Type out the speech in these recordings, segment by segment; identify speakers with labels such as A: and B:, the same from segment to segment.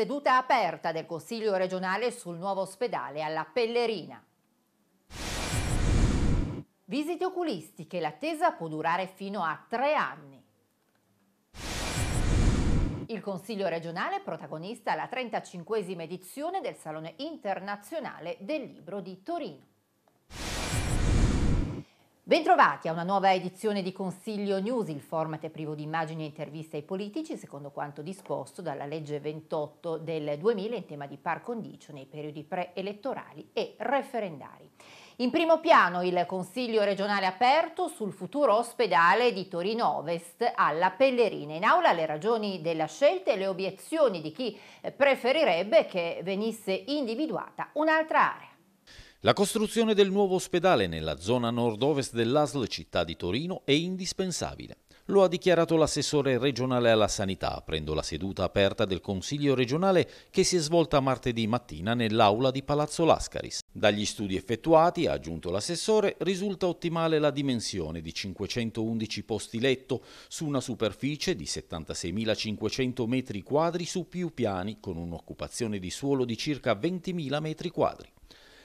A: seduta aperta del Consiglio regionale sul nuovo ospedale alla Pellerina. Visite oculistiche, l'attesa può durare fino a tre anni. Il Consiglio regionale protagonista alla 35esima edizione del Salone internazionale del libro di Torino. Bentrovati a una nuova edizione di Consiglio News, il format è privo di immagini e interviste ai politici, secondo quanto disposto dalla legge 28 del 2000 in tema di par condicio nei periodi preelettorali e referendari. In primo piano il Consiglio regionale aperto sul futuro ospedale di Torino Ovest alla Pellerina. In aula le ragioni della scelta e le obiezioni di chi preferirebbe che venisse individuata un'altra area.
B: La costruzione del nuovo ospedale nella zona nord-ovest dell'ASL città di Torino è indispensabile. Lo ha dichiarato l'assessore regionale alla sanità, aprendo la seduta aperta del Consiglio regionale che si è svolta martedì mattina nell'aula di Palazzo Lascaris. Dagli studi effettuati, ha aggiunto l'assessore, risulta ottimale la dimensione di 511 posti letto su una superficie di 76.500 metri quadri su più piani con un'occupazione di suolo di circa 20.000 metri quadri.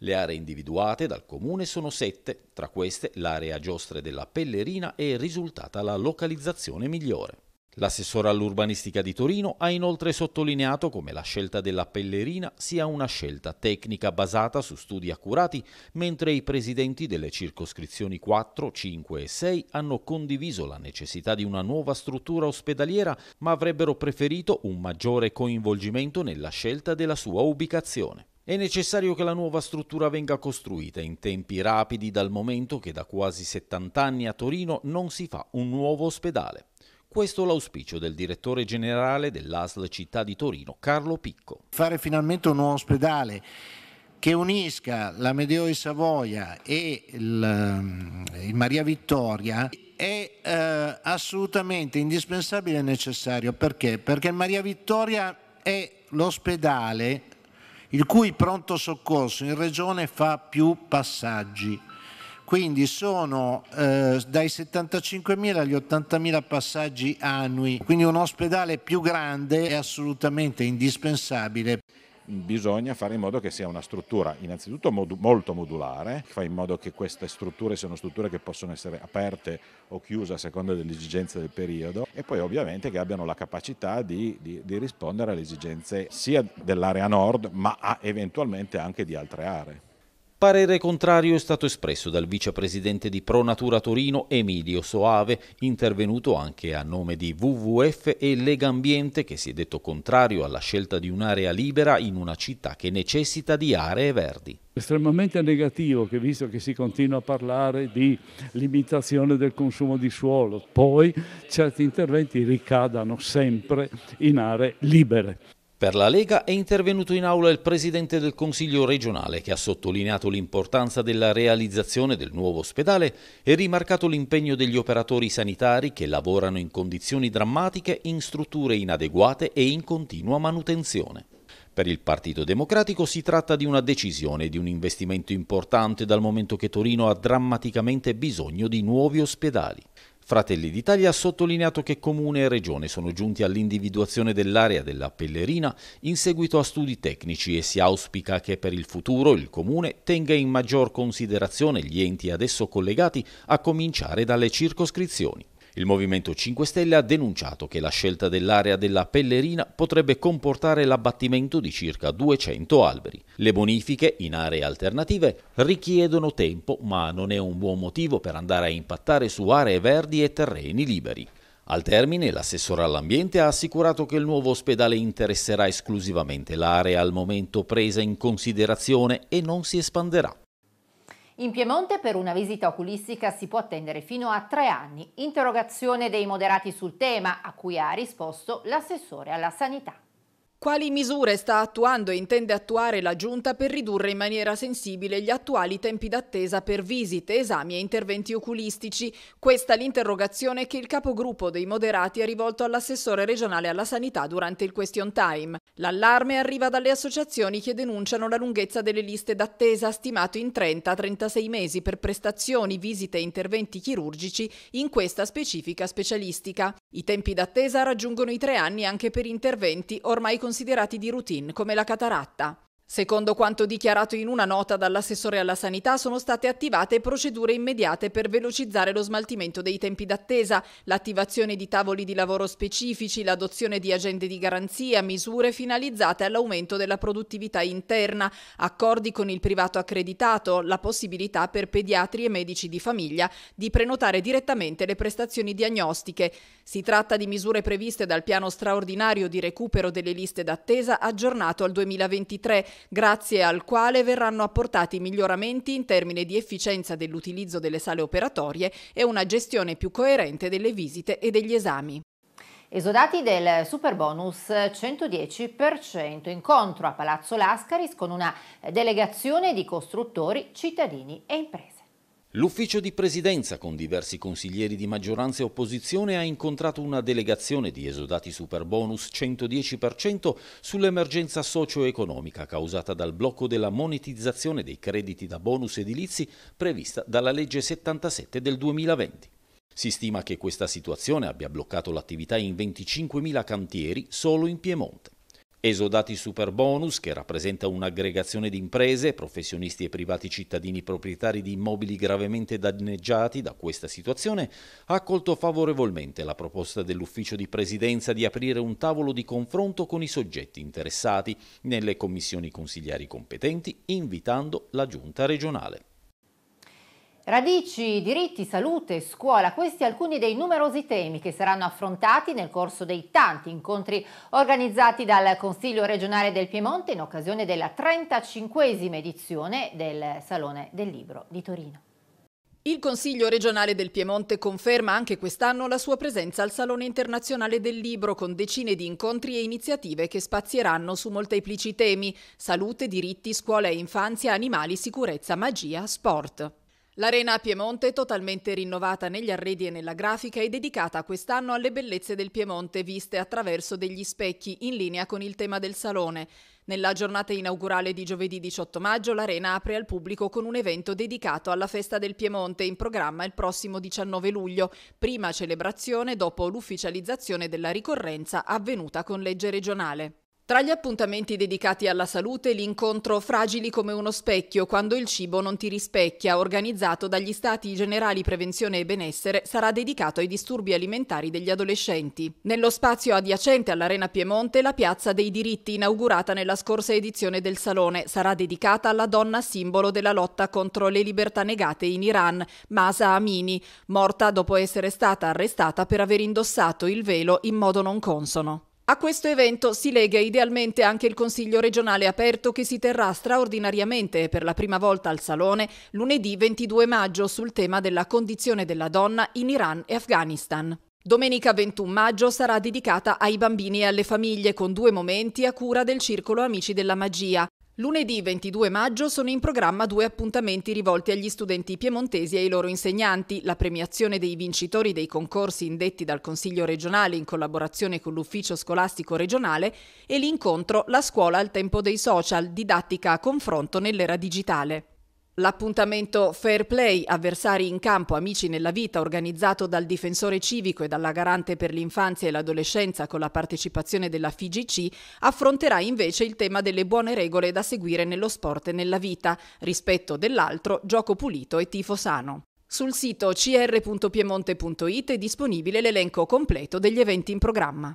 B: Le aree individuate dal comune sono sette, tra queste l'area giostre della Pellerina è risultata la localizzazione migliore. L'assessore all'urbanistica di Torino ha inoltre sottolineato come la scelta della Pellerina sia una scelta tecnica basata su studi accurati, mentre i presidenti delle circoscrizioni 4, 5 e 6 hanno condiviso la necessità di una nuova struttura ospedaliera, ma avrebbero preferito un maggiore coinvolgimento nella scelta della sua ubicazione. È necessario che la nuova struttura venga costruita in tempi rapidi dal momento che da quasi 70 anni a Torino non si fa un nuovo ospedale. Questo è l'auspicio del direttore generale dell'ASL Città di Torino, Carlo Picco. Fare finalmente un nuovo ospedale che unisca la di Savoia e il, ehm, il Maria Vittoria è eh, assolutamente indispensabile e necessario. Perché? Perché il Maria Vittoria è l'ospedale il cui pronto soccorso in regione fa più passaggi. Quindi sono eh, dai 75.000 agli 80.000 passaggi annui, quindi un ospedale più grande è assolutamente indispensabile bisogna fare in modo che sia una struttura innanzitutto modu molto modulare, fa in modo che queste strutture siano strutture che possono essere aperte o chiuse a seconda delle esigenze del periodo e poi ovviamente che abbiano la capacità di, di, di rispondere alle esigenze sia dell'area nord ma eventualmente anche di altre aree. Parere contrario è stato espresso dal vicepresidente di Pronatura Torino Emilio Soave, intervenuto anche a nome di WWF e Legambiente che si è detto contrario alla scelta di un'area libera in una città che necessita di aree verdi. Estremamente negativo che visto che si continua a parlare di limitazione del consumo di suolo, poi certi interventi ricadano sempre in aree libere. Per la Lega è intervenuto in aula il Presidente del Consiglio regionale che ha sottolineato l'importanza della realizzazione del nuovo ospedale e rimarcato l'impegno degli operatori sanitari che lavorano in condizioni drammatiche, in strutture inadeguate e in continua manutenzione. Per il Partito Democratico si tratta di una decisione, di un investimento importante dal momento che Torino ha drammaticamente bisogno di nuovi ospedali. Fratelli d'Italia ha sottolineato che Comune e Regione sono giunti all'individuazione dell'area della Pellerina in seguito a studi tecnici e si auspica che per il futuro il Comune tenga in maggior considerazione gli enti ad esso collegati a cominciare dalle circoscrizioni. Il Movimento 5 Stelle ha denunciato che la scelta dell'area della Pellerina potrebbe comportare l'abbattimento di circa 200 alberi. Le bonifiche in aree alternative richiedono tempo, ma non è un buon motivo per andare a impattare su aree verdi e terreni liberi. Al termine, l'assessore all'ambiente ha assicurato che il nuovo ospedale interesserà esclusivamente l'area al momento presa in considerazione e non si espanderà.
A: In Piemonte per una visita oculistica si può attendere fino a tre anni. Interrogazione dei moderati sul tema, a cui ha risposto l'assessore alla sanità. Quali misure sta
C: attuando e intende attuare la Giunta per ridurre in maniera sensibile gli attuali tempi d'attesa per visite, esami e interventi oculistici? Questa è l'interrogazione che il capogruppo dei moderati ha rivolto all'assessore regionale alla sanità durante il question time. L'allarme arriva dalle associazioni che denunciano la lunghezza delle liste d'attesa stimato in 30-36 mesi per prestazioni, visite e interventi chirurgici in questa specifica specialistica. I tempi d'attesa raggiungono i tre anni anche per interventi ormai costituiti considerati di routine come la cataratta. Secondo quanto dichiarato in una nota dall'assessore alla sanità, sono state attivate procedure immediate per velocizzare lo smaltimento dei tempi d'attesa, l'attivazione di tavoli di lavoro specifici, l'adozione di agende di garanzia, misure finalizzate all'aumento della produttività interna, accordi con il privato accreditato, la possibilità per pediatri e medici di famiglia di prenotare direttamente le prestazioni diagnostiche. Si tratta di misure previste dal piano straordinario di recupero delle liste d'attesa aggiornato al 2023 grazie al quale verranno apportati miglioramenti in termini di efficienza dell'utilizzo delle sale operatorie e una gestione più coerente delle visite e degli esami.
A: Esodati del super bonus 110%, incontro a Palazzo Lascaris con una delegazione di costruttori, cittadini e imprese.
B: L'ufficio di presidenza con diversi consiglieri di maggioranza e opposizione ha incontrato una delegazione di esodati superbonus 110% sull'emergenza socio-economica causata dal blocco della monetizzazione dei crediti da bonus edilizi prevista dalla legge 77 del 2020. Si stima che questa situazione abbia bloccato l'attività in 25.000 cantieri solo in Piemonte. Esodati super bonus, che rappresenta un'aggregazione di imprese, professionisti e privati cittadini proprietari di immobili gravemente danneggiati da questa situazione, ha accolto favorevolmente la proposta dell'ufficio di presidenza di aprire un tavolo di confronto con i soggetti interessati nelle commissioni consigliari competenti, invitando la giunta regionale.
A: Radici, diritti, salute, scuola, questi alcuni dei numerosi temi che saranno affrontati nel corso dei tanti incontri organizzati dal Consiglio regionale del Piemonte in occasione della 35esima edizione del Salone del Libro di Torino. Il Consiglio regionale del Piemonte conferma anche quest'anno la sua presenza al Salone
C: internazionale del libro con decine di incontri e iniziative che spazieranno su molteplici temi salute, diritti, scuola e infanzia, animali, sicurezza, magia, sport. L'Arena Piemonte, totalmente rinnovata negli arredi e nella grafica, è dedicata quest'anno alle bellezze del Piemonte viste attraverso degli specchi in linea con il tema del salone. Nella giornata inaugurale di giovedì 18 maggio l'Arena apre al pubblico con un evento dedicato alla Festa del Piemonte in programma il prossimo 19 luglio, prima celebrazione dopo l'ufficializzazione della ricorrenza avvenuta con legge regionale. Tra gli appuntamenti dedicati alla salute l'incontro Fragili come uno specchio quando il cibo non ti rispecchia, organizzato dagli Stati Generali Prevenzione e Benessere, sarà dedicato ai disturbi alimentari degli adolescenti. Nello spazio adiacente all'Arena Piemonte, la Piazza dei Diritti, inaugurata nella scorsa edizione del Salone, sarà dedicata alla donna simbolo della lotta contro le libertà negate in Iran, Masa Amini, morta dopo essere stata arrestata per aver indossato il velo in modo non consono. A questo evento si lega idealmente anche il Consiglio regionale aperto che si terrà straordinariamente per la prima volta al Salone lunedì 22 maggio sul tema della condizione della donna in Iran e Afghanistan. Domenica 21 maggio sarà dedicata ai bambini e alle famiglie con due momenti a cura del Circolo Amici della Magia, Lunedì 22 maggio sono in programma due appuntamenti rivolti agli studenti piemontesi e ai loro insegnanti, la premiazione dei vincitori dei concorsi indetti dal Consiglio regionale in collaborazione con l'Ufficio scolastico regionale e l'incontro La scuola al tempo dei social, didattica a confronto nell'era digitale. L'appuntamento Fair Play, avversari in campo, amici nella vita, organizzato dal difensore civico e dalla garante per l'infanzia e l'adolescenza con la partecipazione della FIGC, affronterà invece il tema delle buone regole da seguire nello sport e nella vita, rispetto dell'altro, gioco pulito e tifo sano. Sul sito cr.piemonte.it è disponibile l'elenco completo
A: degli eventi in programma.